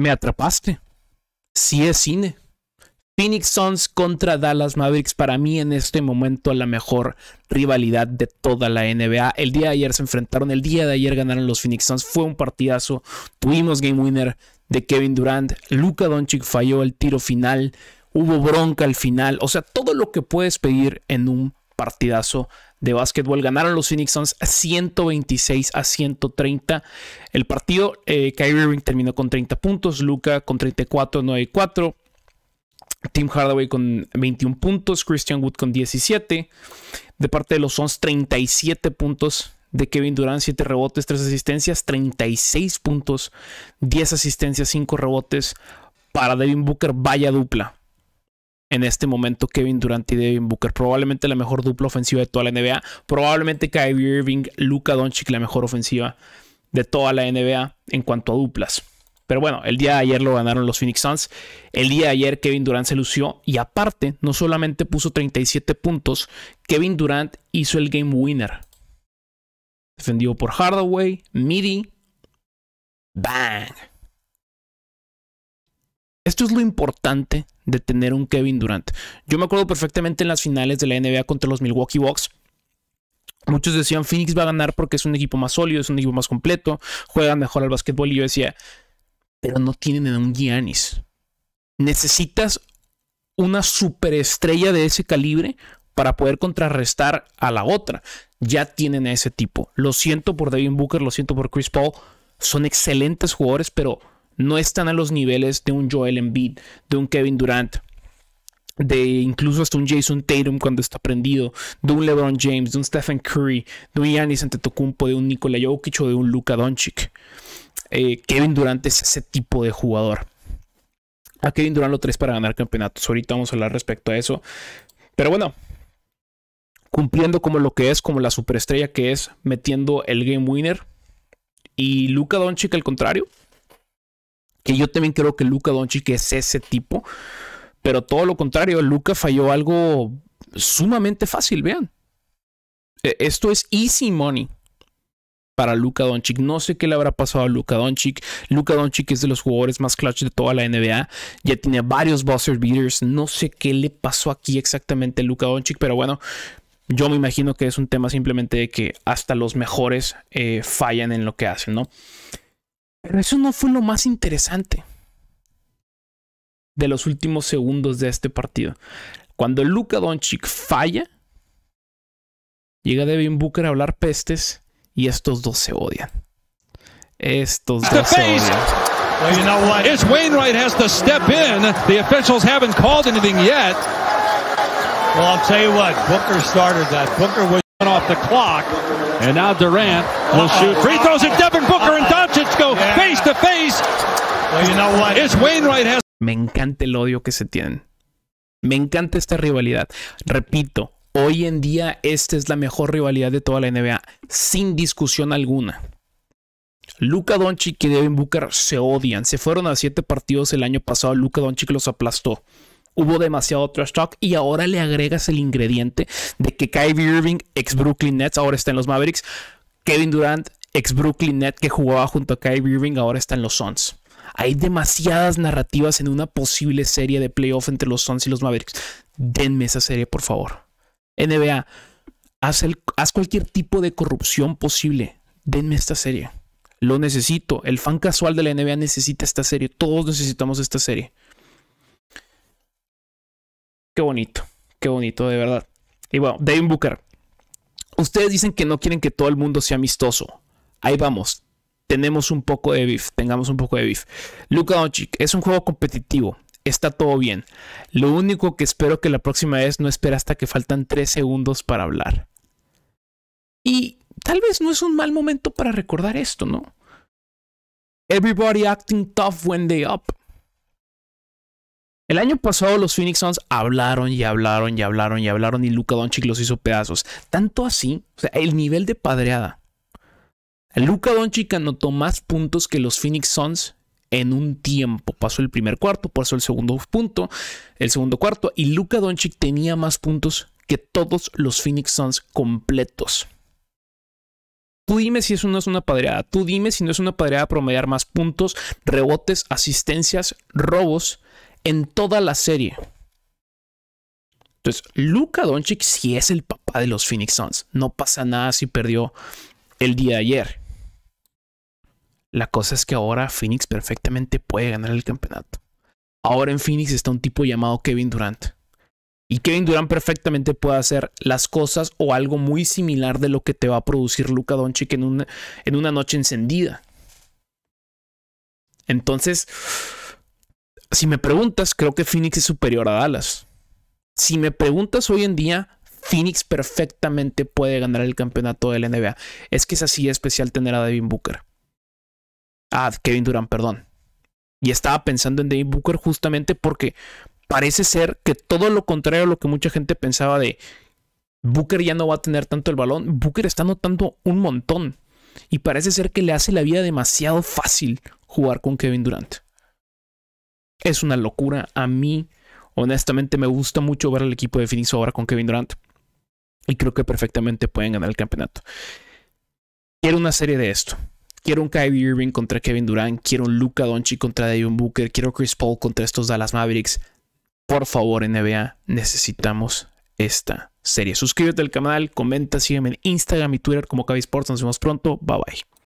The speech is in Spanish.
Me atrapaste. si es cine. Phoenix Suns contra Dallas Mavericks, para mí en este momento la mejor rivalidad de toda la NBA. El día de ayer se enfrentaron, el día de ayer ganaron los Phoenix Suns, fue un partidazo. Tuvimos game winner de Kevin Durant, Luca Doncic falló el tiro final, hubo bronca al final, o sea, todo lo que puedes pedir en un partidazo de básquetbol. Ganaron los Phoenix Suns 126 a 130. El partido, eh, Kyrie Irving terminó con 30 puntos, Luca con 34, 9 y 4. Tim Hardaway con 21 puntos, Christian Wood con 17. De parte de los Suns, 37 puntos de Kevin Durant, 7 rebotes, 3 asistencias, 36 puntos, 10 asistencias, 5 rebotes. Para Devin Booker, vaya dupla en este momento Kevin Durant y Devin Booker. Probablemente la mejor dupla ofensiva de toda la NBA. Probablemente Kyrie Irving, Luka Doncic, la mejor ofensiva de toda la NBA en cuanto a duplas. Pero bueno, el día de ayer lo ganaron los Phoenix Suns. El día de ayer Kevin Durant se lució y aparte no solamente puso 37 puntos, Kevin Durant hizo el game winner. Defendido por Hardaway, Midi, Bang. Esto es lo importante de tener un Kevin Durant. Yo me acuerdo perfectamente en las finales de la NBA contra los Milwaukee Bucks. Muchos decían Phoenix va a ganar porque es un equipo más sólido, es un equipo más completo, juega mejor al básquetbol. Y yo decía, pero no tienen a un Giannis. Necesitas una superestrella de ese calibre para poder contrarrestar a la otra. Ya tienen a ese tipo. Lo siento por David Booker, lo siento por Chris Paul. Son excelentes jugadores, pero no están a los niveles de un Joel Embiid, de un Kevin Durant, de incluso hasta un Jason Tatum cuando está prendido, de un LeBron James, de un Stephen Curry, de un Giannis Antetokounmpo, de un Nikola Jokic o de un Luka Doncic. Eh, Kevin Durant es ese tipo de jugador. A Kevin Durant lo tres para ganar campeonatos. Ahorita vamos a hablar respecto a eso. Pero bueno, cumpliendo como lo que es, como la superestrella que es, metiendo el game winner. Y Luka Doncic al contrario, que yo también creo que Luca Doncic es ese tipo. Pero todo lo contrario, Luca falló algo sumamente fácil, vean. E, esto es easy money para Luka Doncic. No sé qué le habrá pasado a Luka Doncic. Luka Doncic es de los jugadores más clutch de toda la NBA. Ya tiene varios buzzer beaters. No sé qué le pasó aquí exactamente a Luka Doncic, pero bueno, yo me imagino que es un tema simplemente de que hasta los mejores eh, fallan en lo que hacen, ¿no? Pero eso no fue lo más interesante de los últimos segundos de este partido. Cuando Luka Doncic falla, llega Devin Booker a hablar pestes y estos dos se odian. Estos dos se odian. Well, you know what? It's Wainwright has to step in. The officials haven't called anything yet. Well, I'll tell you what, Booker started that. Booker was. Me encanta el odio que se tienen. Me encanta esta rivalidad. Repito, hoy en día esta es la mejor rivalidad de toda la NBA sin discusión alguna. Luka Doncic y Devin Booker se odian. Se fueron a siete partidos el año pasado. Luka Doncic los aplastó hubo demasiado trash talk y ahora le agregas el ingrediente de que Kyrie Irving, ex Brooklyn Nets, ahora está en los Mavericks, Kevin Durant, ex Brooklyn Nets, que jugaba junto a Kyrie Irving, ahora está en los Suns. Hay demasiadas narrativas en una posible serie de playoff entre los Suns y los Mavericks. Denme esa serie, por favor. NBA, haz cualquier tipo de corrupción posible. Denme esta serie. Lo necesito. El fan casual de la NBA necesita esta serie. Todos necesitamos esta serie bonito, qué bonito, de verdad. Y bueno, Devin Booker. Ustedes dicen que no quieren que todo el mundo sea amistoso. Ahí vamos. Tenemos un poco de beef, tengamos un poco de beef. Luka Doncic es un juego competitivo. Está todo bien. Lo único que espero que la próxima vez no espera hasta que faltan tres segundos para hablar. Y tal vez no es un mal momento para recordar esto, ¿no? Everybody acting tough when they up. El año pasado los Phoenix Suns hablaron y hablaron y hablaron y hablaron y Luka Doncic los hizo pedazos. Tanto así, o sea, el nivel de padreada. Luka Doncic anotó más puntos que los Phoenix Suns en un tiempo. Pasó el primer cuarto, pasó el segundo punto, el segundo cuarto y Luka Doncic tenía más puntos que todos los Phoenix Suns completos. Tú dime si eso no es una padreada. Tú dime si no es una padreada promediar más puntos, rebotes, asistencias, robos en toda la serie. Entonces, Luka Doncic sí es el papá de los Phoenix Suns. No pasa nada si perdió el día de ayer. La cosa es que ahora Phoenix perfectamente puede ganar el campeonato. Ahora en Phoenix está un tipo llamado Kevin Durant. Y Kevin Durant perfectamente puede hacer las cosas o algo muy similar de lo que te va a producir Luka Doncic en una, en una noche encendida. Entonces, si me preguntas, creo que Phoenix es superior a Dallas. Si me preguntas hoy en día, Phoenix perfectamente puede ganar el campeonato de la NBA. Es que es así especial tener a Devin Booker. Ah, Kevin Durant, perdón. Y estaba pensando en David Booker justamente porque parece ser que todo lo contrario a lo que mucha gente pensaba de Booker ya no va a tener tanto el balón. Booker está notando un montón. Y parece ser que le hace la vida demasiado fácil jugar con Kevin Durant es una locura. A mí, honestamente, me gusta mucho ver al equipo de Phoenix ahora con Kevin Durant. Y creo que perfectamente pueden ganar el campeonato. Quiero una serie de esto. Quiero un Kyrie Irving contra Kevin Durant. Quiero un Luka Doncic contra Deion Booker. Quiero Chris Paul contra estos Dallas Mavericks. Por favor, NBA, necesitamos esta serie. Suscríbete al canal, comenta, sígueme en Instagram y Twitter como KB Sports. Nos vemos pronto. Bye bye.